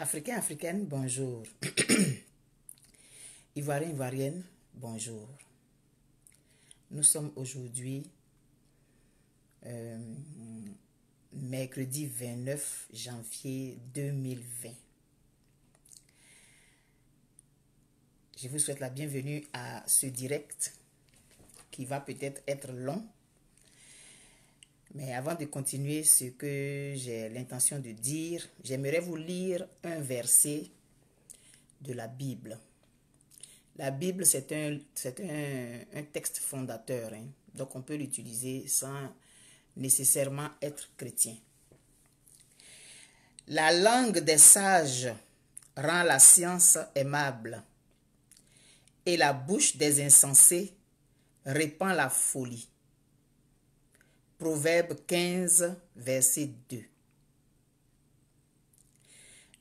Africains, africaine, bonjour. Ivoirien, ivoirienne, bonjour. Nous sommes aujourd'hui euh, mercredi 29 janvier 2020. Je vous souhaite la bienvenue à ce direct qui va peut-être être long mais avant de continuer ce que j'ai l'intention de dire, j'aimerais vous lire un verset de la Bible. La Bible, c'est un, texte fondateur, hein. donc on peut l'utiliser sans nécessairement être chrétien. La langue des sages rend la science aimable et la bouche des insensés répand la folie. Proverbe 15, verset 2.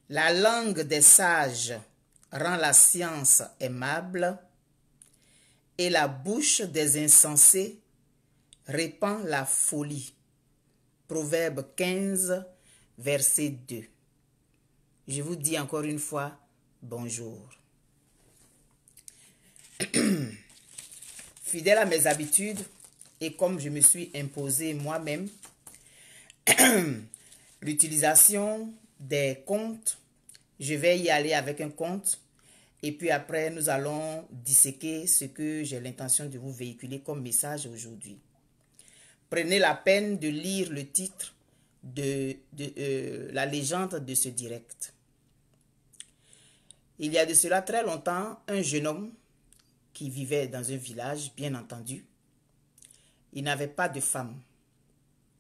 La langue des sages rend la science aimable et la bouche des insensés répand la folie. Proverbe 15, verset 2. Je vous dis encore une fois, bonjour. Fidèle à mes habitudes, et comme je me suis imposé moi-même l'utilisation des comptes, je vais y aller avec un compte et puis après nous allons disséquer ce que j'ai l'intention de vous véhiculer comme message aujourd'hui. Prenez la peine de lire le titre de, euh, la légende de ce direct. Il y a de cela très longtemps, un jeune homme qui vivait dans un village, bien entendu, il n'avait pas de femme.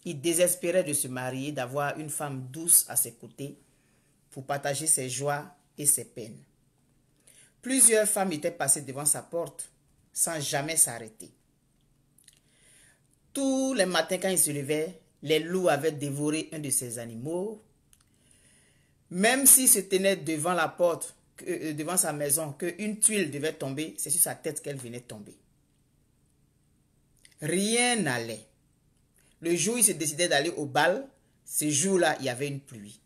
Il désespérait de se marier, d'avoir une femme douce à ses côtés pour partager ses joies et ses peines. Plusieurs femmes étaient passées devant sa porte sans jamais s'arrêter. Tous les matins quand il se levait, les loups avaient dévoré un de ses animaux. Même s'il se tenait devant la porte, euh, devant sa maison, qu'une tuile devait tomber, c'est sur sa tête qu'elle venait tomber. Rien n'allait. Le jour où il se décidait d'aller au bal, ce jour-là, il y avait une pluie.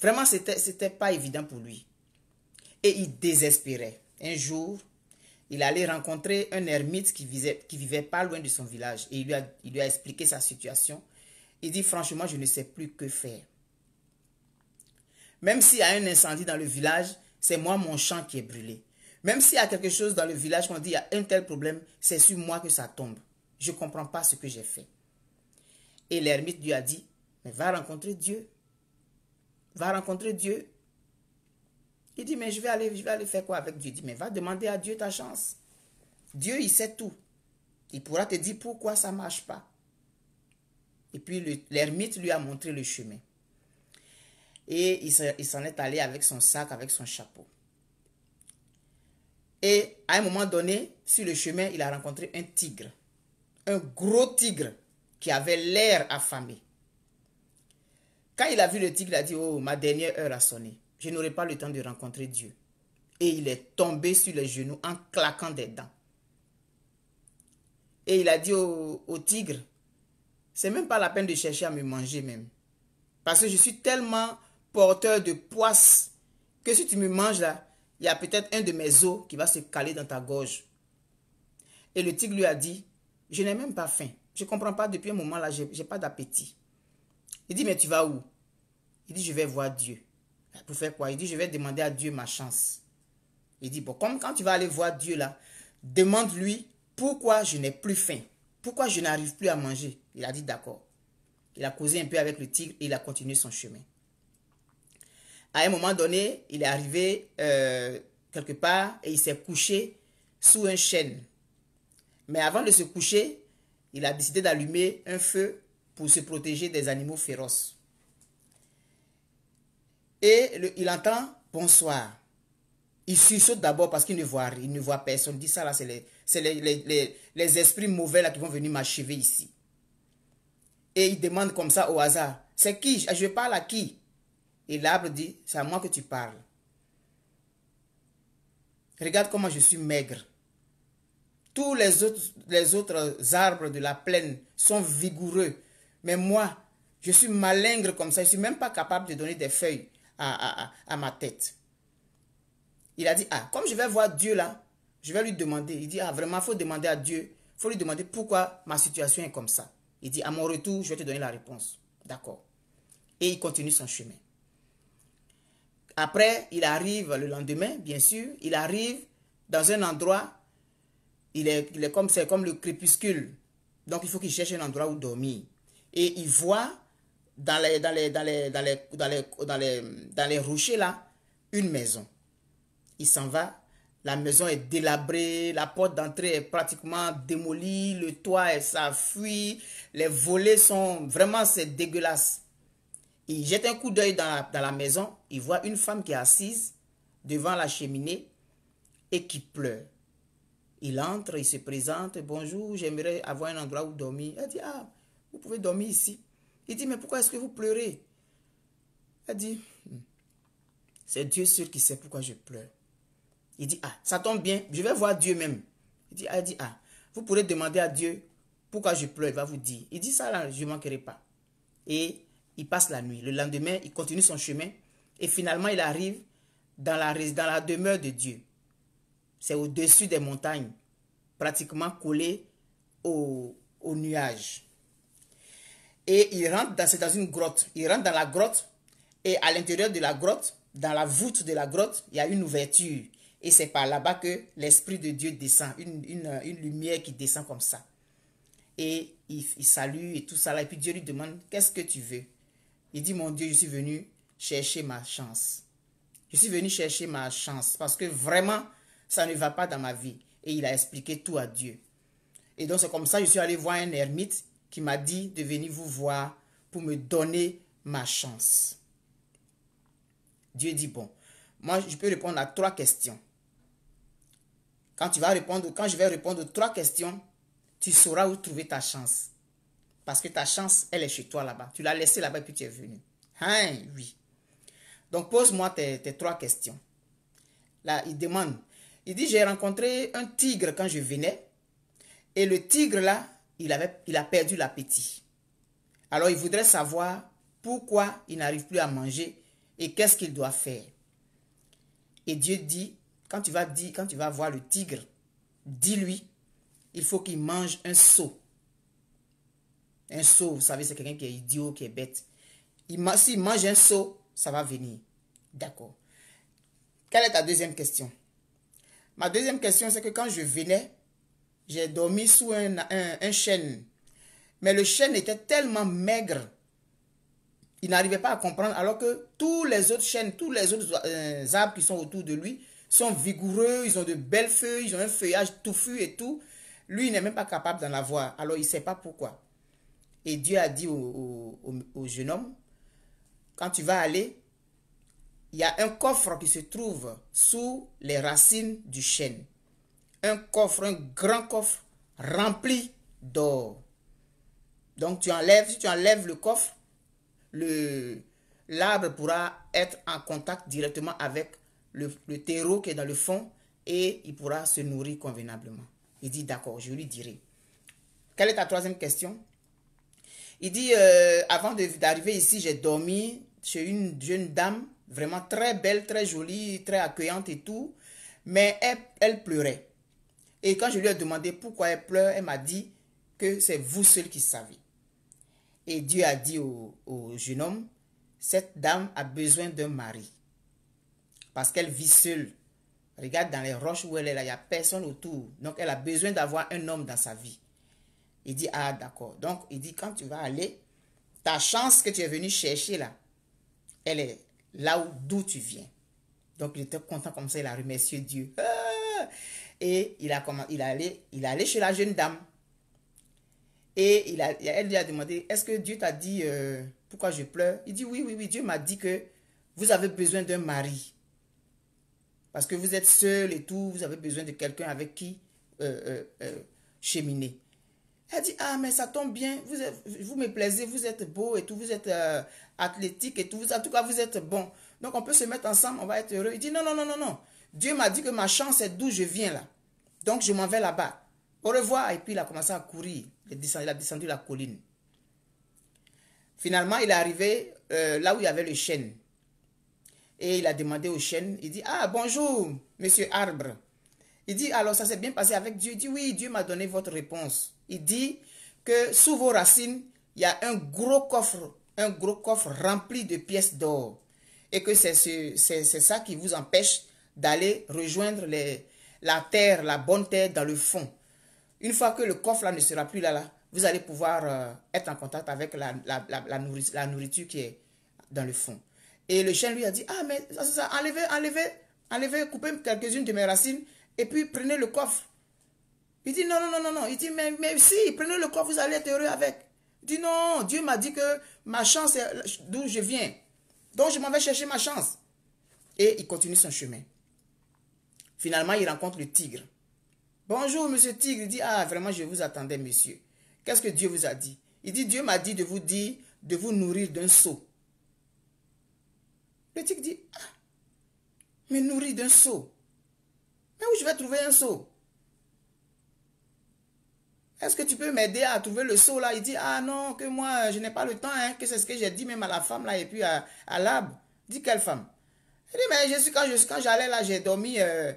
Vraiment, c'était n'était pas évident pour lui. Et il désespérait. Un jour, il allait rencontrer un ermite qui, qui vivait pas loin de son village et il lui, a, il lui a expliqué sa situation. Il dit franchement, je ne sais plus que faire. Même s'il y a un incendie dans le village, c'est moi mon champ qui est brûlé. Même s'il y a quelque chose dans le village qu'on dit il y a un tel problème, c'est sur moi que ça tombe. Je ne comprends pas ce que j'ai fait. Et l'ermite lui a dit, mais va rencontrer Dieu. Va rencontrer Dieu. Il dit, mais je vais aller, je vais aller faire quoi avec Dieu Il dit, mais va demander à Dieu ta chance. Dieu, il sait tout. Il pourra te dire pourquoi ça ne marche pas. Et puis l'ermite lui a montré le chemin. Et il s'en est allé avec son sac, avec son chapeau. Et à un moment donné, sur le chemin, il a rencontré un tigre un gros tigre qui avait l'air affamé. Quand il a vu le tigre, il a dit, oh, ma dernière heure a sonné. Je n'aurai pas le temps de rencontrer Dieu. Et il est tombé sur les genoux en claquant des dents. Et il a dit au, tigre, c'est même pas la peine de chercher à me manger même. Parce que je suis tellement porteur de poisse que si tu me manges là, il y a peut-être un de mes os qui va se caler dans ta gorge. Et le tigre lui a dit, je n'ai même pas faim. Je ne comprends pas. Depuis un moment là, je n'ai pas d'appétit. Il dit, mais tu vas où Il dit, je vais voir Dieu. Pour faire quoi Il dit, je vais demander à Dieu ma chance. Il dit, bon, comme quand tu vas aller voir Dieu là, demande-lui pourquoi je n'ai plus faim. Pourquoi je n'arrive plus à manger Il a dit, d'accord. Il a causé un peu avec le tigre et il a continué son chemin. À un moment donné, il est arrivé euh, quelque part et il s'est couché sous un chêne mais avant de se coucher, il a décidé d'allumer un feu pour se protéger des animaux féroces. Et il entend bonsoir. Il sursaute d'abord parce qu'il ne voit rien, il ne voit personne. Il dit ça là, c'est les, esprits mauvais là qui vont venir m'achever ici. Et il demande comme ça au hasard, c'est qui Je parle à qui Et l'arbre dit, c'est à moi que tu parles. Regarde comment je suis maigre. Tous les autres, les autres arbres de la plaine sont vigoureux. Mais moi, je suis malingre comme ça. Je ne suis même pas capable de donner des feuilles à, à, ma tête. Il a dit, ah, comme je vais voir Dieu là, je vais lui demander. Il dit, ah, vraiment, il faut demander à Dieu. Il faut lui demander pourquoi ma situation est comme ça. Il dit, à mon retour, je vais te donner la réponse. D'accord. Et il continue son chemin. Après, il arrive le lendemain, bien sûr. Il arrive dans un endroit il est, comme c'est comme le crépuscule. Donc il faut qu'il cherche un endroit où dormir. Et il voit dans les, rochers là, une maison. Il s'en va. La maison est délabrée, la porte d'entrée est pratiquement démolie, le toit est ça fuit, les volets sont vraiment c'est dégueulasse. Il jette un coup d'œil dans dans la maison, il voit une femme qui est assise devant la cheminée et qui pleure. Il entre, il se présente, bonjour, j'aimerais avoir un endroit où dormir. Elle dit, ah, vous pouvez dormir ici. Il dit, mais pourquoi est-ce que vous pleurez Elle dit, hmm, c'est Dieu seul qui sait pourquoi je pleure. Il dit, ah, ça tombe bien, je vais voir Dieu même. Il dit, elle dit, ah, vous pourrez demander à Dieu pourquoi je pleure, il va vous dire. Il dit, ça là, je ne manquerai pas. Et il passe la nuit. Le lendemain, il continue son chemin. Et finalement, il arrive dans la demeure de Dieu. C'est au-dessus des montagnes, pratiquement collé au, nuage. Et il rentre dans, une grotte. Il rentre dans la grotte et à l'intérieur de la grotte, dans la voûte de la grotte, il y a une ouverture. Et c'est par là-bas que l'Esprit de Dieu descend, une, lumière qui descend comme ça. Et il, salue et tout ça Et puis Dieu lui demande, qu'est-ce que tu veux Il dit, mon Dieu, je suis venu chercher ma chance. Je suis venu chercher ma chance parce que vraiment, ça ne va pas dans ma vie. Et il a expliqué tout à Dieu. Et donc c'est comme ça que je suis allé voir un ermite qui m'a dit de venir vous voir pour me donner ma chance. Dieu dit, bon, moi je peux répondre à trois questions. Quand tu vas répondre, quand je vais répondre aux trois questions, tu sauras où trouver ta chance. Parce que ta chance, elle est chez toi là-bas. Tu l'as laissée là-bas et puis tu es venu. Hein, oui. Donc pose-moi tes, trois questions. Là, il demande, il dit, j'ai rencontré un tigre quand je venais. Et le tigre là, il, avait, il a perdu l'appétit. Alors il voudrait savoir pourquoi il n'arrive plus à manger et qu'est-ce qu'il doit faire. Et Dieu dit, quand tu vas dire, quand tu vas voir le tigre, dis-lui, il faut qu'il mange un seau. Un seau, vous savez, c'est quelqu'un qui est idiot, qui est bête. S'il mange, mange un seau, ça va venir. D'accord. Quelle est ta deuxième question? Ma deuxième question, c'est que quand je venais, j'ai dormi sous un, chêne. Mais le chêne était tellement maigre il n'arrivait pas à comprendre alors que tous les autres chênes, tous les autres euh, arbres qui sont autour de lui sont vigoureux, ils ont de belles feuilles, ils ont un feuillage touffu et tout. Lui, il n'est même pas capable d'en avoir. Alors, il ne sait pas pourquoi. Et Dieu a dit au, jeune homme, quand tu vas aller, il y a un coffre qui se trouve sous les racines du chêne. Un coffre, un grand coffre rempli d'or. Donc tu enlèves, si tu enlèves le coffre, l'arbre pourra être en contact directement avec le, terreau qui est dans le fond et il pourra se nourrir convenablement. Il dit d'accord, je lui dirai. Quelle est ta troisième question Il dit euh, avant d'arriver ici, j'ai dormi chez une jeune dame vraiment très belle, très jolie, très accueillante et tout, mais elle, pleurait. Et quand je lui ai demandé pourquoi elle pleure, elle m'a dit que c'est vous seul qui savez. Et Dieu a dit au, jeune homme, cette dame a besoin d'un mari parce qu'elle vit seule. Regarde dans les roches où elle est là, il n'y a personne autour. Donc elle a besoin d'avoir un homme dans sa vie. Il dit, ah d'accord. Donc il dit, quand tu vas aller, ta chance que tu es venue chercher là, elle est là d'où tu viens. Donc, il était content comme ça, il a remercié Dieu. Ah! Et il a il allait, il allé chez la jeune dame. Et il a, elle lui a demandé, est-ce que Dieu t'a dit euh, pourquoi je pleure Il dit, oui, oui, oui, Dieu m'a dit que vous avez besoin d'un mari. Parce que vous êtes seul et tout, vous avez besoin de quelqu'un avec qui euh, euh, cheminer. Elle dit, ah, mais ça tombe bien, vous, vous me plaisez, vous êtes beau et tout, vous êtes athlétique et tout. En tout cas, vous êtes bon. Donc, on peut se mettre ensemble, on va être heureux. Il dit, non, non, non, non, non. Dieu m'a dit que ma chance est d'où je viens là. Donc, je m'en vais là-bas. Au revoir. Et puis, il a commencé à courir. Il a descendu la colline. Finalement, il est arrivé euh, là où il y avait le chêne. Et il a demandé au chêne, il dit, ah, bonjour, monsieur Arbre. Il dit, alors ça s'est bien passé avec Dieu. Il dit, oui, Dieu m'a donné votre réponse. Il dit que sous vos racines, il y a un gros coffre un gros coffre rempli de pièces d'or et que c'est ce, ça qui vous empêche d'aller rejoindre les, la terre, la bonne terre dans le fond. Une fois que le coffre là ne sera plus là, vous allez pouvoir euh, être en contact avec la, la, nourriture, qui est dans le fond. Et le chien lui a dit, ah mais ça, ça, enlevez, enlevez, enlevez, coupez quelques-unes de mes racines et puis prenez le coffre. Il dit, non, non, non, non, non. Il dit, mais, mais si, prenez le coffre, vous allez être heureux avec dit, non, Dieu m'a dit que ma chance est d'où je viens. Donc je m'en vais chercher ma chance. Et il continue son chemin. Finalement, il rencontre le tigre. Bonjour, monsieur tigre. Il dit, ah, vraiment, je vous attendais, monsieur. Qu'est-ce que Dieu vous a dit Il dit, Dieu m'a dit de vous dire, de vous nourrir d'un seau. Le tigre dit, ah, mais nourrir d'un seau. Mais où je vais trouver un seau est-ce que tu peux m'aider à trouver le saut là Il dit, ah non, que moi, je n'ai pas le temps, hein, que c'est ce que j'ai dit même à la femme là et puis à, à Dis quelle femme Il dit, mais je suis quand j'allais là, j'ai dormi euh,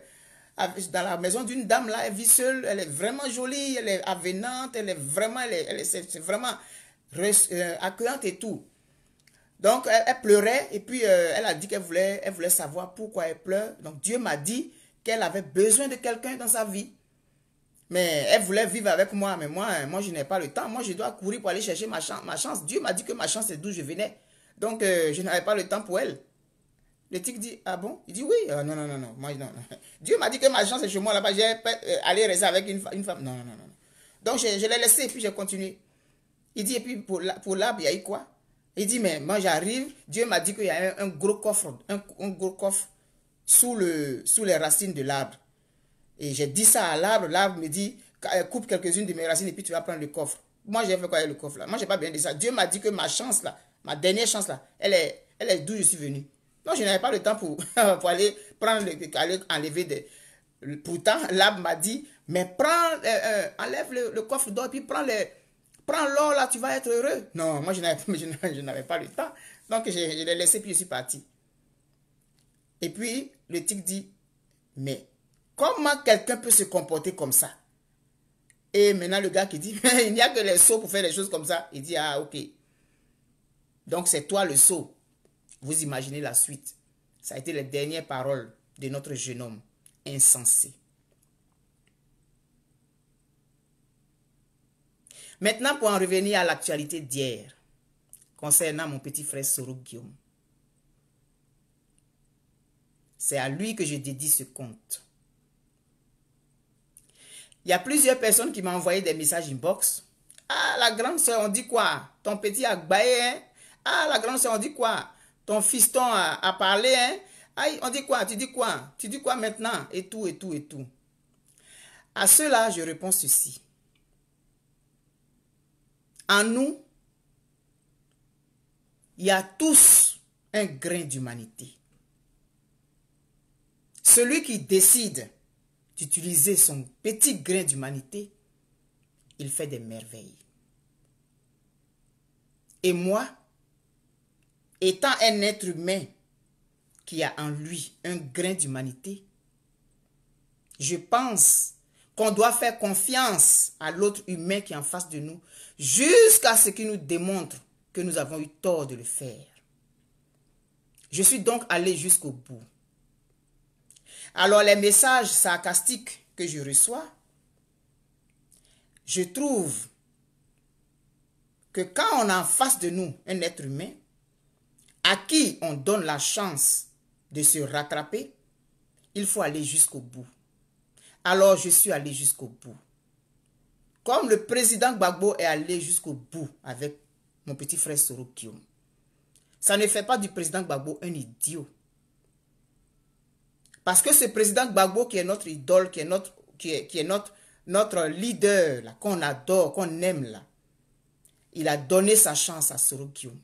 dans la maison d'une dame là, elle vit seule, elle est vraiment jolie, elle est avenante, elle est vraiment, elle est, c'est vraiment euh, accueillante et tout. Donc, elle, pleurait et puis euh, elle a dit qu'elle voulait, elle voulait savoir pourquoi elle pleure. Donc, Dieu m'a dit qu'elle avait besoin de quelqu'un dans sa vie. Mais elle voulait vivre avec moi, mais moi, moi je n'ai pas le temps. Moi, je dois courir pour aller chercher ma, chance. Dieu m'a dit que ma chance, c'est d'où je venais. Donc, euh, je n'avais pas le temps pour elle. Le tic dit, ah bon Il dit oui. Euh, non, non, non, non. Dieu m'a dit que ma chance est chez moi là-bas. J'ai euh, allé rester avec une, femme. Non, non, non. non. Donc, je, l'ai laissé et puis j'ai continué. Il dit, et puis pour l'arbre, il y a eu quoi Il dit, mais moi, j'arrive. Dieu m'a dit qu'il y a un, gros coffre, un, gros coffre sous, le, sous les racines de l'arbre. Et j'ai dit ça à l'arbre. L'arbre me dit, euh, coupe quelques-unes de mes racines et puis tu vas prendre le coffre. Moi, j'ai fait quoi le coffre là Moi, j'ai pas bien dit ça. Dieu m'a dit que ma chance là, ma dernière chance là, elle est, elle est d'où je suis venu. Non, je n'avais pas le temps pour, aller prendre, le, enlever des. Pourtant, l'arbre m'a dit, mais prends, euh, euh, enlève le, coffre d'or et puis prends les, prends l'or là, tu vas être heureux. Non, moi je n'avais, pas le temps. Donc je, l'ai laissé puis je suis parti. Et puis le tic dit, mais Comment quelqu'un peut se comporter comme ça Et maintenant, le gars qui dit, il n'y a que les sots pour faire des choses comme ça, il dit, ah ok. Donc c'est toi le sot. Vous imaginez la suite. Ça a été les dernières paroles de notre jeune homme insensé. Maintenant, pour en revenir à l'actualité d'hier, concernant mon petit frère Soro Guillaume. C'est à lui que je dédie ce compte. Il y a plusieurs personnes qui m'ont envoyé des messages inbox. Ah, la grande soeur, on dit quoi Ton petit a baillé, hein Ah, la grande soeur, on dit quoi Ton fiston a, parlé, hein Aïe, on dit quoi Tu dis quoi Tu dis quoi maintenant Et tout, et tout, et tout. À cela, je réponds ceci. En nous, il y a tous un grain d'humanité. Celui qui décide d'utiliser son petit grain d'humanité, il fait des merveilles. Et moi, étant un être humain qui a en lui un grain d'humanité, je pense qu'on doit faire confiance à l'autre humain qui est en face de nous jusqu'à ce qu'il nous démontre que nous avons eu tort de le faire. Je suis donc allé jusqu'au bout. Alors les messages sarcastiques que je reçois, je trouve que quand on a en face de nous un être humain à qui on donne la chance de se rattraper, il faut aller jusqu'au bout. Alors je suis allé jusqu'au bout. Comme le président Gbagbo est allé jusqu'au bout avec mon petit frère Soro Ça ne fait pas du président Gbagbo un idiot. Parce que ce président Gbagbo qui est notre idole, qui est notre, qui est, notre, notre leader, qu'on adore, qu'on aime, là, il a donné sa chance à Soro Guillaume.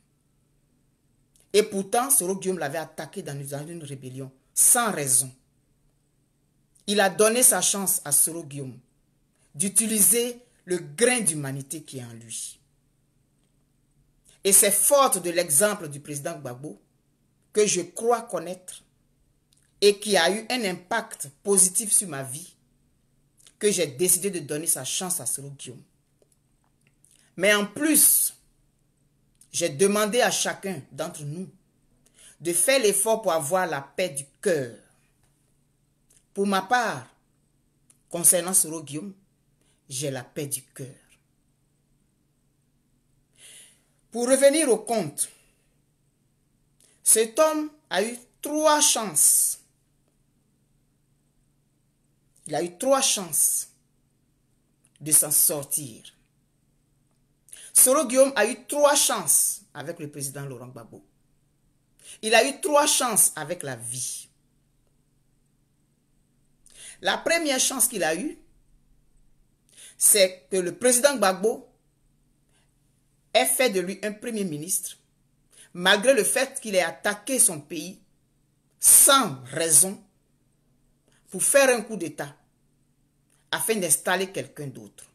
Et pourtant, Soro Guillaume l'avait attaqué dans une rébellion, sans raison. Il a donné sa chance à Soro Guillaume d'utiliser le grain d'humanité qui est en lui. Et c'est fort de l'exemple du président Gbagbo que je crois connaître et qui a eu un impact positif sur ma vie, que j'ai décidé de donner sa chance à Soro Guillaume. Mais en plus, j'ai demandé à chacun d'entre nous de faire l'effort pour avoir la paix du cœur. Pour ma part, concernant Soro Guillaume, j'ai la paix du cœur. Pour revenir au compte, cet homme a eu trois chances il a eu trois chances de s'en sortir. Soro Guillaume a eu trois chances avec le président Laurent Gbagbo. Il a eu trois chances avec la vie. La première chance qu'il a eue, c'est que le président Gbagbo ait fait de lui un premier ministre, malgré le fait qu'il ait attaqué son pays sans raison pour faire un coup d'État afin d'installer quelqu'un d'autre.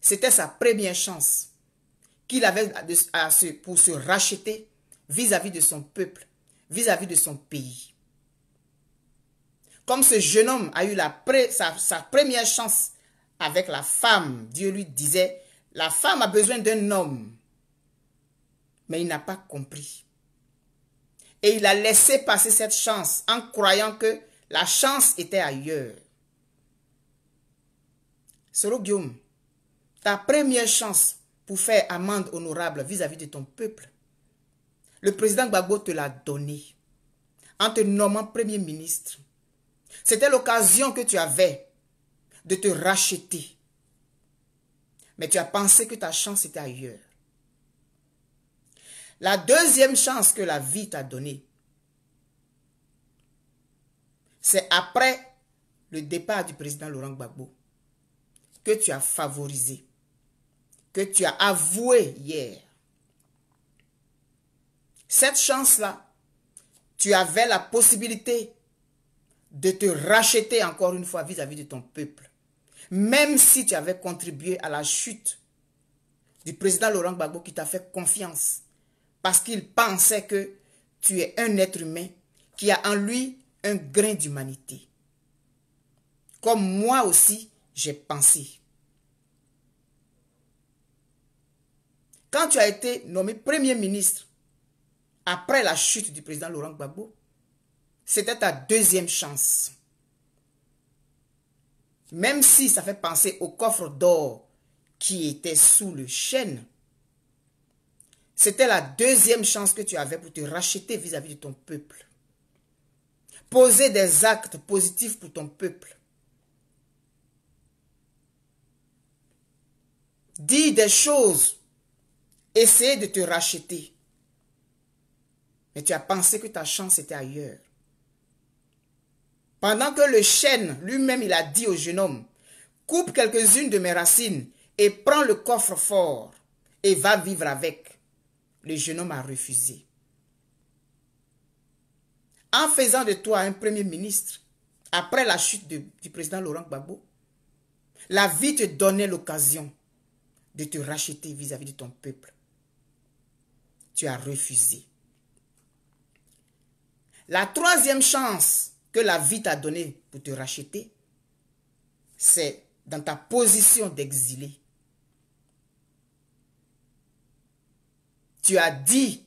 C'était sa première chance qu'il avait pour se racheter vis-à-vis de son peuple, vis-à-vis de son pays. Comme ce jeune homme a eu sa première chance avec la femme, Dieu lui disait, la femme a besoin d'un homme. Mais il n'a pas compris. Et il a laissé passer cette chance en croyant que la chance était ailleurs. Soro Guillaume, ta première chance pour faire amende honorable vis-à-vis -vis de ton peuple, le président Gbagbo te l'a donnée en te nommant premier ministre. C'était l'occasion que tu avais de te racheter. Mais tu as pensé que ta chance était ailleurs. La deuxième chance que la vie t'a donnée, c'est après le départ du président Laurent Gbagbo que tu as favorisé, que tu as avoué hier. Cette chance-là, tu avais la possibilité de te racheter encore une fois vis-à-vis de ton peuple. Même si tu avais contribué à la chute du président Laurent Gbagbo qui t'a fait confiance parce qu'il pensait que tu es un être humain qui a en lui un grain d'humanité. Comme moi aussi, j'ai pensé. Quand tu as été nommé Premier ministre, après la chute du président Laurent Gbagbo, c'était ta deuxième chance. Même si ça fait penser au coffre d'or qui était sous le chêne, c'était la deuxième chance que tu avais pour te racheter vis à -vis de ton peuple. Poser des actes positifs pour ton peuple. Dis des choses. Essayer de te racheter. Mais tu as pensé que ta chance était ailleurs. Pendant que le chêne lui-même, il a dit au jeune homme, coupe quelques-unes de mes racines et prends le coffre fort et va vivre avec. Le jeune homme a refusé en faisant de toi un premier ministre, après la chute du président Laurent Gbagbo, la vie te donnait l'occasion de te racheter vis-à-vis -vis de ton peuple. Tu as refusé. La troisième chance que la vie t'a donnée pour te racheter, c'est dans ta position d'exilé. Tu as dit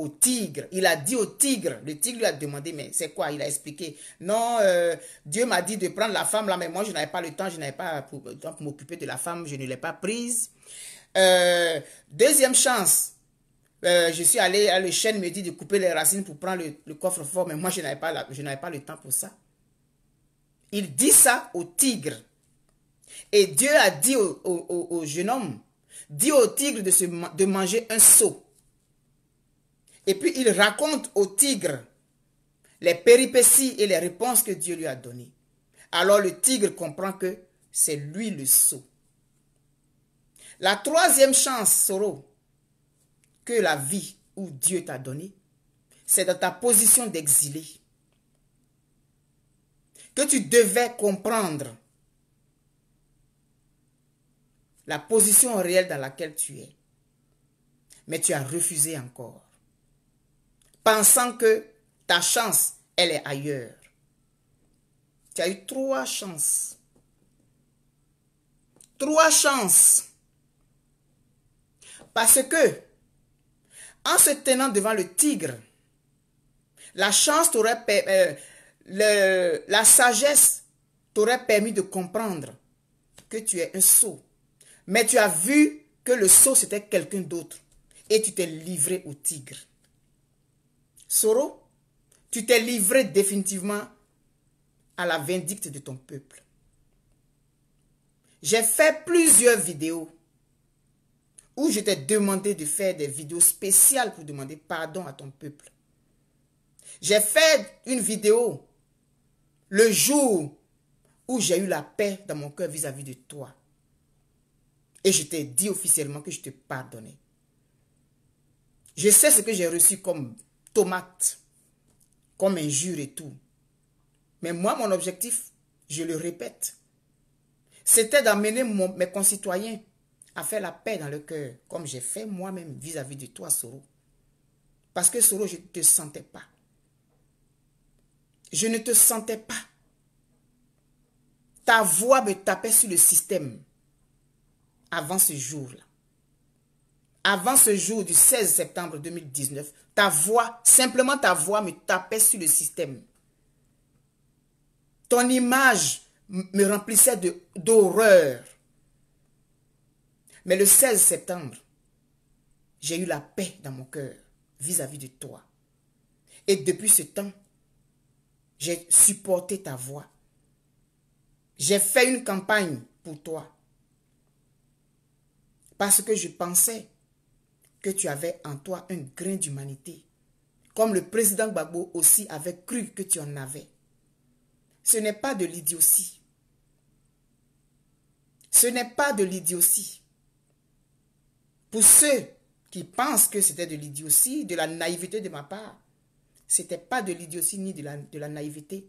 au tigre. Il a dit au tigre. Le tigre lui a demandé, mais c'est quoi Il a expliqué. Non, euh, Dieu m'a dit de prendre la femme là, mais moi, je n'avais pas le temps, je n'avais pas pour, m'occuper de la femme, je ne l'ai pas prise. Euh, deuxième chance. Euh, je suis allé, à le chêne me dit de couper les racines pour prendre le, coffre-fort, mais moi, je n'avais pas, je n'avais pas le temps pour ça. Il dit ça au tigre. Et Dieu a dit au, jeune homme, dit au tigre de, se, de manger un seau. Et puis il raconte au tigre les péripéties et les réponses que Dieu lui a données. Alors le tigre comprend que c'est lui le sot. La troisième chance, Soro, que la vie où Dieu t'a donnée, c'est dans ta position d'exilé que tu devais comprendre la position réelle dans laquelle tu es. Mais tu as refusé encore pensant que ta chance, elle est ailleurs. Tu as eu trois chances. Trois chances. Parce que, en se tenant devant le tigre, la chance euh, la sagesse t'aurait permis de comprendre que tu es un sot. Mais tu as vu que le sot, c'était quelqu'un d'autre. Et tu t'es livré au tigre. Soro, tu t'es livré définitivement à la vindicte de ton peuple. J'ai fait plusieurs vidéos où je t'ai demandé de faire des vidéos spéciales pour demander pardon à ton peuple. J'ai fait une vidéo le jour où j'ai eu la paix dans mon cœur vis-à-vis de toi. Et je t'ai dit officiellement que je te pardonnais. Je sais ce que j'ai reçu comme tomate comme injure et tout. Mais moi, mon objectif, je le répète, c'était d'amener mes concitoyens à faire la paix dans le cœur, comme j'ai fait moi-même vis-à-vis de toi, Soro. Parce que Soro, je ne te sentais pas. Je ne te sentais pas. Ta voix me tapait sur le système avant ce jour-là avant ce jour du 16 septembre 2019, ta voix, simplement ta voix me tapait sur le système. Ton image me remplissait d'horreur. Mais le 16 septembre, j'ai eu la paix dans mon cœur vis-à-vis de toi. Et depuis ce temps, j'ai supporté ta voix. J'ai fait une campagne pour toi. Parce que je pensais que tu avais en toi un grain d'humanité, comme le président Gbagbo aussi avait cru que tu en avais. Ce n'est pas de l'idiotie. Ce n'est pas de l'idiotie. Pour ceux qui pensent que c'était de l'idiotie, de la naïveté de ma part, c'était pas de l'idiotie ni de la, de la naïveté.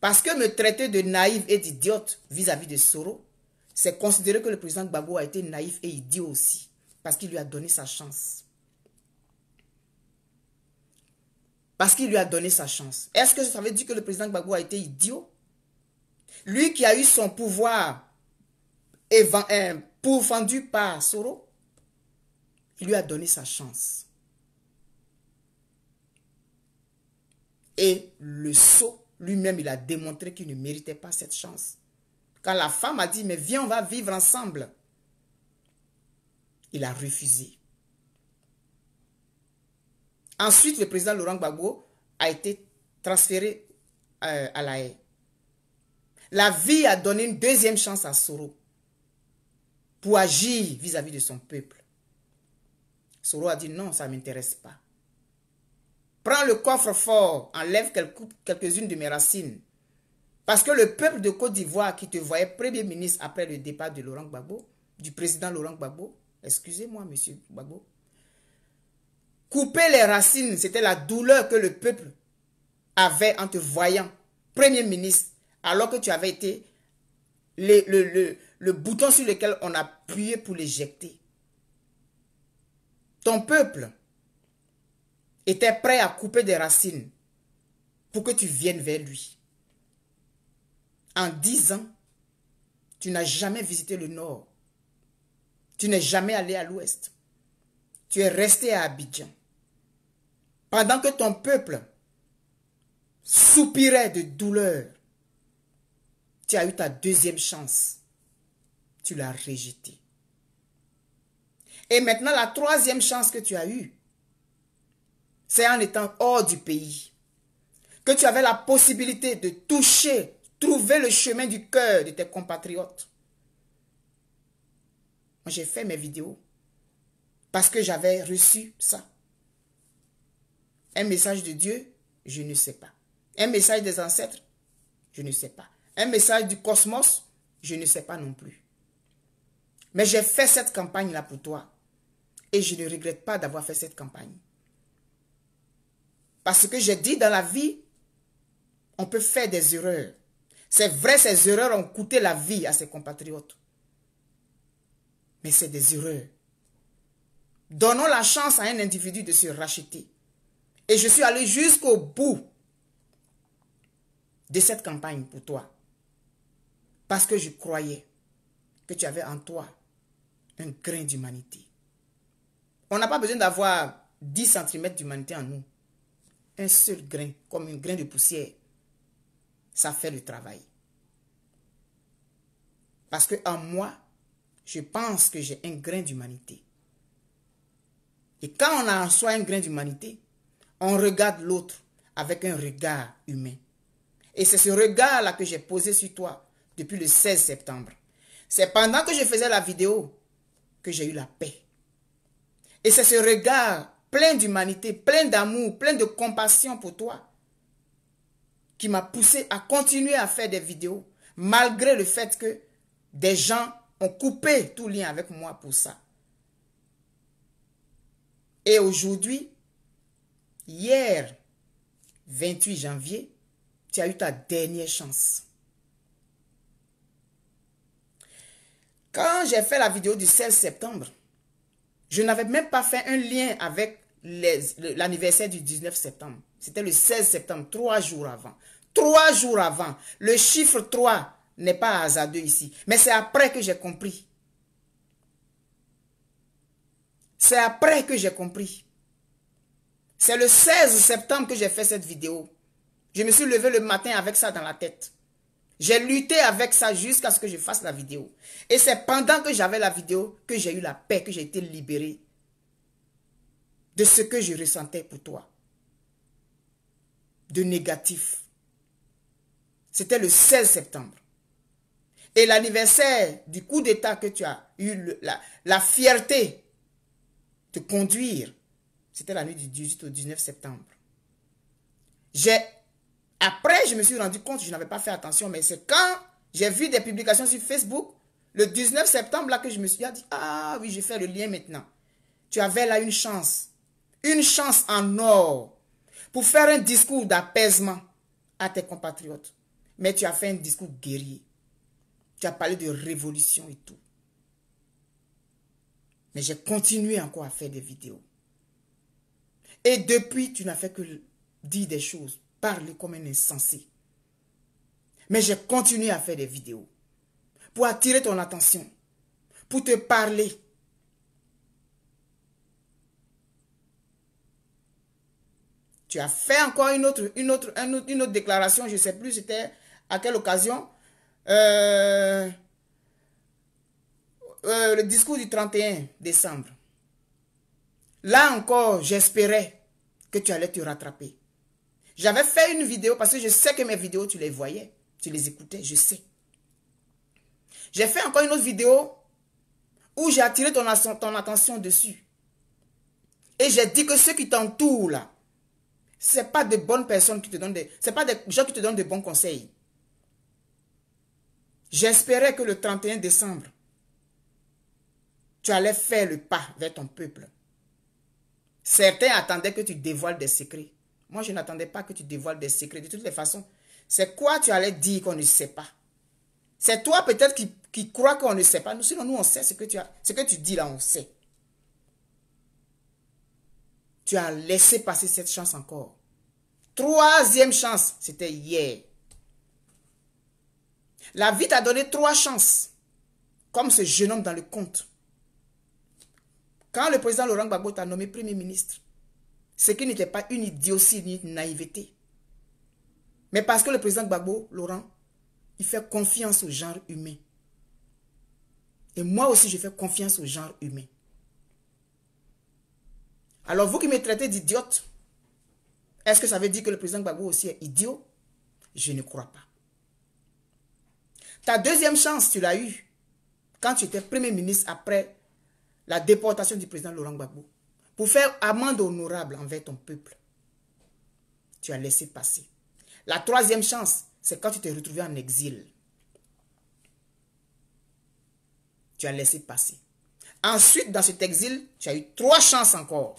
Parce que me traiter de naïf et d'idiote vis-à-vis de Soro, c'est considérer que le président Gbagbo a été naïf et idiot aussi. Parce qu'il lui a donné sa chance. Parce qu'il lui a donné sa chance. Est-ce que ça veut dire que le président Gbagbo a été idiot Lui qui a eu son pouvoir euh, pourfendu par Soro, il lui a donné sa chance. Et le sot, lui-même, il a démontré qu'il ne méritait pas cette chance. Quand la femme a dit, mais viens, on va vivre ensemble. Il a refusé. Ensuite, le président Laurent Gbagbo a été transféré euh, à la haie. La vie a donné une deuxième chance à Soro pour agir vis-à-vis de son peuple. Soro a dit non, ça ne m'intéresse pas. Prends le coffre fort, enlève quelques-unes de mes racines. Parce que le peuple de Côte d'Ivoire qui te voyait premier ministre après le départ de Laurent Gbagbo, du président Laurent Gbagbo, Excusez-moi, monsieur Gbagbo. Couper les racines, c'était la douleur que le peuple avait en te voyant Premier ministre, alors que tu avais été le, le, bouton sur lequel on a appuyé pour l'éjecter. Ton peuple était prêt à couper des racines pour que tu viennes vers lui. En dix ans, tu n'as jamais visité le Nord. Tu n'es jamais allé à l'ouest. Tu es resté à Abidjan. Pendant que ton peuple soupirait de douleur, tu as eu ta deuxième chance. Tu l'as rejetée. Et maintenant, la troisième chance que tu as eue, c'est en étant hors du pays que tu avais la possibilité de toucher, trouver le chemin du cœur de tes compatriotes j'ai fait mes vidéos parce que j'avais reçu ça. Un message de Dieu, je ne sais pas. Un message des ancêtres, je ne sais pas. Un message du cosmos, je ne sais pas non plus. Mais j'ai fait cette campagne-là pour toi. Et je ne regrette pas d'avoir fait cette campagne. Parce que j'ai dit dans la vie, on peut faire des erreurs. C'est vrai, ces erreurs ont coûté la vie à ses compatriotes. Mais c'est des Donnons la chance à un individu de se racheter. Et je suis allé jusqu'au bout de cette campagne pour toi. Parce que je croyais que tu avais en toi un grain d'humanité. On n'a pas besoin d'avoir 10 cm d'humanité en nous. Un seul grain, comme un grain de poussière, ça fait le travail. Parce que en moi, je pense que j'ai un grain d'humanité. Et quand on a en soi un grain d'humanité, on regarde l'autre avec un regard humain. Et c'est ce regard-là que j'ai posé sur toi depuis le 16 septembre. C'est pendant que je faisais la vidéo que j'ai eu la paix. Et c'est ce regard plein d'humanité, plein d'amour, plein de compassion pour toi qui m'a poussé à continuer à faire des vidéos malgré le fait que des gens ont coupé tout lien avec moi pour ça. Et aujourd'hui, hier, 28 janvier, tu as eu ta dernière chance. Quand j'ai fait la vidéo du 16 septembre, je n'avais même pas fait un lien avec l'anniversaire du 19 septembre. C'était le 16 septembre, trois jours avant. Trois jours avant. Le chiffre 3 n'est pas hasardeux ici. Mais c'est après que j'ai compris. C'est après que j'ai compris. C'est le 16 septembre que j'ai fait cette vidéo. Je me suis levé le matin avec ça dans la tête. J'ai lutté avec ça jusqu'à ce que je fasse la vidéo. Et c'est pendant que j'avais la vidéo que j'ai eu la paix, que j'ai été libéré de ce que je ressentais pour toi. De négatif. C'était le 16 septembre et l'anniversaire du coup d'État que tu as eu la, fierté de conduire, c'était la nuit du 18 au 19 septembre. après, je me suis rendu compte, je n'avais pas fait attention, mais c'est quand j'ai vu des publications sur Facebook, le 19 septembre, là, que je me suis dit, ah oui, j'ai fait le lien maintenant. Tu avais là une chance, une chance en or, pour faire un discours d'apaisement à tes compatriotes. Mais tu as fait un discours guerrier. Tu as parlé de révolution et tout. Mais j'ai continué encore à faire des vidéos. Et depuis, tu n'as fait que dire des choses, parler comme un insensé. Mais j'ai continué à faire des vidéos pour attirer ton attention, pour te parler. Tu as fait encore une autre, une autre, une autre, déclaration, je ne sais plus c'était à quelle occasion, euh, euh, le discours du 31 décembre. Là encore, j'espérais que tu allais te rattraper. J'avais fait une vidéo parce que je sais que mes vidéos, tu les voyais, tu les écoutais, je sais. J'ai fait encore une autre vidéo où j'ai attiré ton, attention dessus. Et j'ai dit que ceux qui t'entourent là, ce pas de bonnes personnes qui te donnent des... Ce pas des gens qui te donnent de bons conseils. J'espérais que le 31 décembre, tu allais faire le pas vers ton peuple. Certains attendaient que tu dévoiles des secrets. Moi, je n'attendais pas que tu dévoiles des secrets. De toutes les façons, c'est quoi tu allais dire qu'on ne sait pas C'est toi peut-être qui, crois qu'on ne sait pas. Nous, sinon, nous, on sait ce que tu as, ce que tu dis là, on sait. Tu as laissé passer cette chance encore. Troisième chance, c'était hier. La vie t'a donné trois chances, comme ce jeune homme dans le conte. Quand le président Laurent Gbagbo t'a nommé Premier ministre, ce qui n'était pas une idiotie ni une naïveté. Mais parce que le président Gbagbo, Laurent, il fait confiance au genre humain. Et moi aussi, je fais confiance au genre humain. Alors vous qui me traitez d'idiote, est-ce que ça veut dire que le président Gbagbo aussi est idiot Je ne crois pas. Ta deuxième chance, tu l'as eue quand tu étais Premier ministre après la déportation du président Laurent Gbagbo. Pour faire amende honorable envers ton peuple, tu as laissé passer. La troisième chance, c'est quand tu t'es retrouvé en exil. Tu as laissé passer. Ensuite, dans cet exil, tu as eu trois chances encore.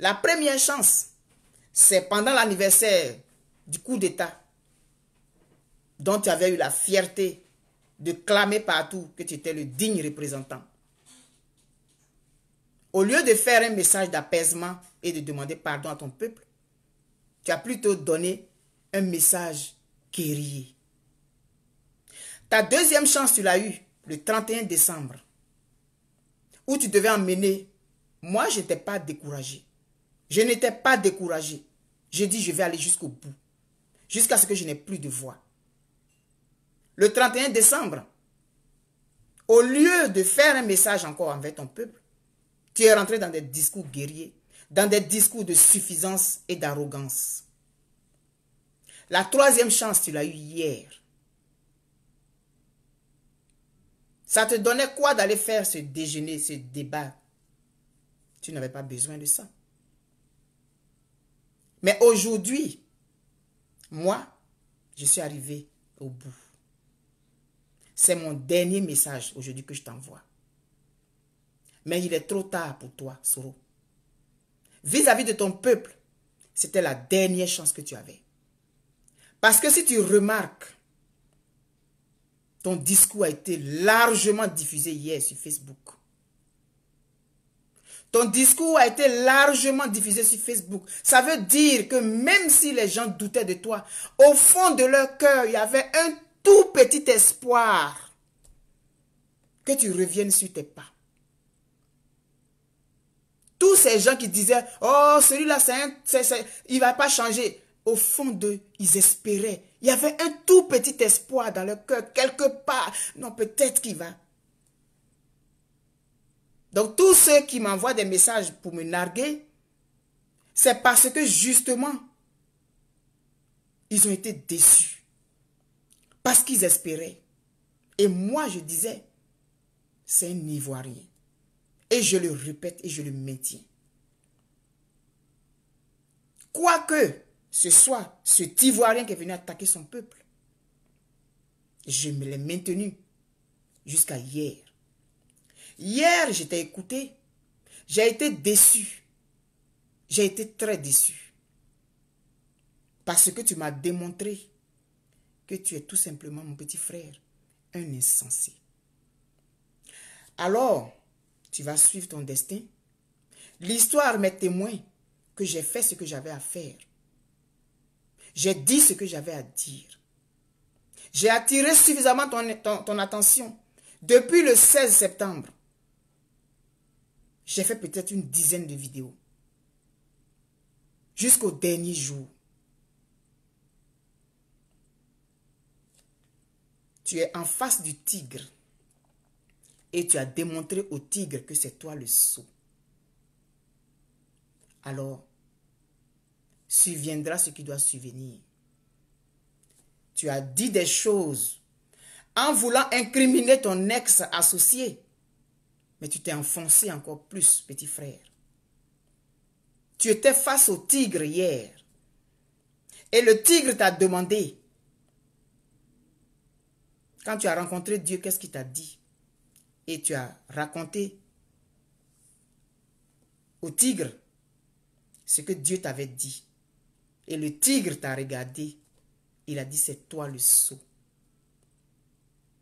La première chance, c'est pendant l'anniversaire du coup d'État dont tu avais eu la fierté de clamer partout que tu étais le digne représentant. Au lieu de faire un message d'apaisement et de demander pardon à ton peuple, tu as plutôt donné un message guerrier. Ta deuxième chance, tu l'as eue le 31 décembre, où tu devais emmener. Moi, je n'étais pas découragé. Je n'étais pas découragé. J'ai dit, je vais aller jusqu'au bout, jusqu'à ce que je n'ai plus de voix le 31 décembre, au lieu de faire un message encore envers ton peuple, tu es rentré dans des discours guerriers, dans des discours de suffisance et d'arrogance. La troisième chance, tu l'as eue hier. Ça te donnait quoi d'aller faire ce déjeuner, ce débat Tu n'avais pas besoin de ça. Mais aujourd'hui, moi, je suis arrivé au bout. C'est mon dernier message aujourd'hui que je t'envoie. Mais il est trop tard pour toi, Soro. Vis-à-vis de ton peuple, c'était la dernière chance que tu avais. Parce que si tu remarques, ton discours a été largement diffusé hier sur Facebook. Ton discours a été largement diffusé sur Facebook. Ça veut dire que même si les gens doutaient de toi, au fond de leur cœur, il y avait un tout petit espoir que tu reviennes sur tes pas. Tous ces gens qui disaient, oh, celui-là, il ne va pas changer. Au fond d'eux, ils espéraient. Il y avait un tout petit espoir dans leur cœur, quelque part. Non, peut-être qu'il va. Donc, tous ceux qui m'envoient des messages pour me narguer, c'est parce que justement, ils ont été déçus parce qu'ils espéraient. Et moi, je disais, c'est un Ivoirien. Et je le répète et je le maintiens. Quoique ce soit cet Ivoirien qui est venu attaquer son peuple, je me l'ai maintenu jusqu'à hier. Hier, j'étais écouté. J'ai été déçu. J'ai été très déçu. Parce que tu m'as démontré que tu es tout simplement, mon petit frère, un insensé. Alors, tu vas suivre ton destin. L'histoire m'est témoin que j'ai fait ce que j'avais à faire. J'ai dit ce que j'avais à dire. J'ai attiré suffisamment ton, attention. Depuis le 16 septembre, j'ai fait peut-être une dizaine de vidéos. Jusqu'au dernier jour. Tu es en face du tigre et tu as démontré au tigre que c'est toi le saut. Alors, surviendra ce qui doit survenir. Tu as dit des choses en voulant incriminer ton ex-associé, mais tu t'es enfoncé encore plus, petit frère. Tu étais face au tigre hier et le tigre t'a demandé quand tu as rencontré Dieu, qu'est-ce qu'il t'a dit Et tu as raconté au tigre ce que Dieu t'avait dit. Et le tigre t'a regardé. Il a dit, c'est toi le sot.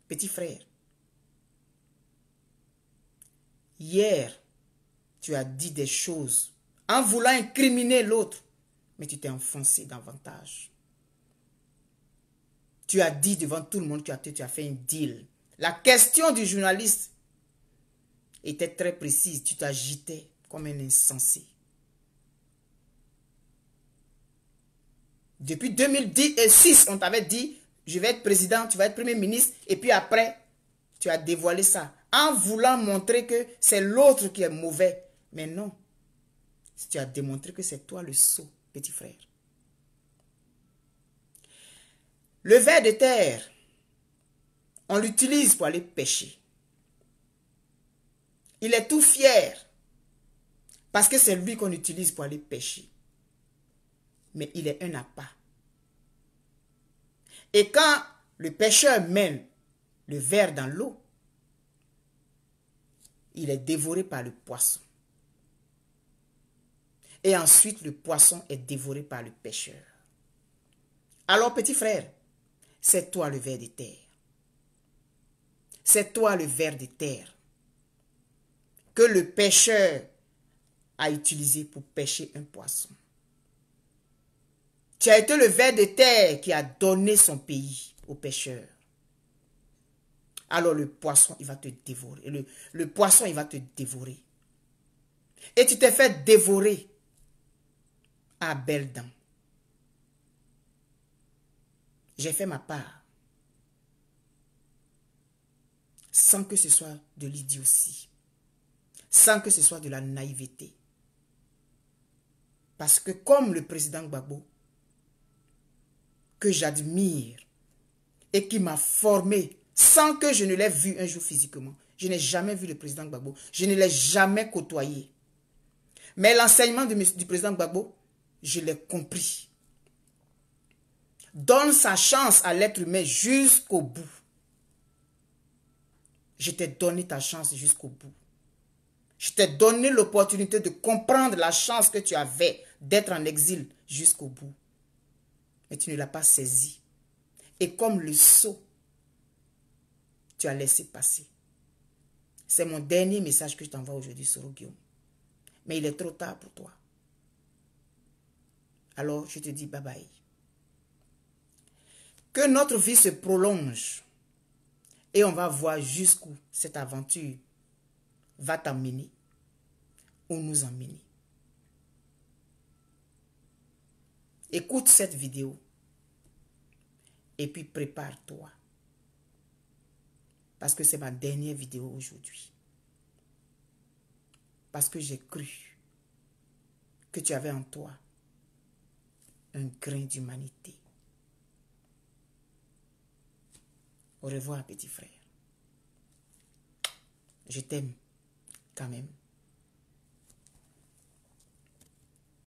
Petit frère, hier, tu as dit des choses en voulant incriminer l'autre, mais tu t'es enfoncé davantage. Tu as dit devant tout le monde que tu, tu as fait un deal. La question du journaliste était très précise. Tu t'agitais comme un insensé. Depuis 2006, on t'avait dit, je vais être président, tu vas être premier ministre. Et puis après, tu as dévoilé ça en voulant montrer que c'est l'autre qui est mauvais. Mais non, tu as démontré que c'est toi le sot, petit frère. Le ver de terre, on l'utilise pour aller pêcher. Il est tout fier parce que c'est lui qu'on utilise pour aller pêcher. Mais il est un appât. Et quand le pêcheur mène le ver dans l'eau, il est dévoré par le poisson. Et ensuite, le poisson est dévoré par le pêcheur. Alors, petit frère, c'est toi le ver de terre. C'est toi le ver de terre que le pêcheur a utilisé pour pêcher un poisson. Tu as été le ver de terre qui a donné son pays au pêcheur. Alors le poisson, il va te dévorer. Le, poisson, il va te dévorer. Et tu t'es fait dévorer à belles dents. J'ai fait ma part. Sans que ce soit de l'idiotie. Sans que ce soit de la naïveté. Parce que comme le président Gbagbo, que j'admire et qui m'a formé sans que je ne l'ai vu un jour physiquement, je n'ai jamais vu le président Gbagbo. Je ne l'ai jamais côtoyé. Mais l'enseignement du, président Gbagbo, je l'ai compris donne sa chance à l'être humain jusqu'au bout. Je t'ai donné ta chance jusqu'au bout. Je t'ai donné l'opportunité de comprendre la chance que tu avais d'être en exil jusqu'au bout. Mais tu ne l'as pas saisi. Et comme le sceau, tu as laissé passer. C'est mon dernier message que je t'envoie aujourd'hui, Soro Guillaume. Mais il est trop tard pour toi. Alors, je te dis bye bye. Que notre vie se prolonge. Et on va voir jusqu'où cette aventure va t'amener ou nous emmener. Écoute cette vidéo et puis prépare-toi. Parce que c'est ma dernière vidéo aujourd'hui. Parce que j'ai cru que tu avais en toi un grain d'humanité. Au revoir, petit frère. Je t'aime quand même.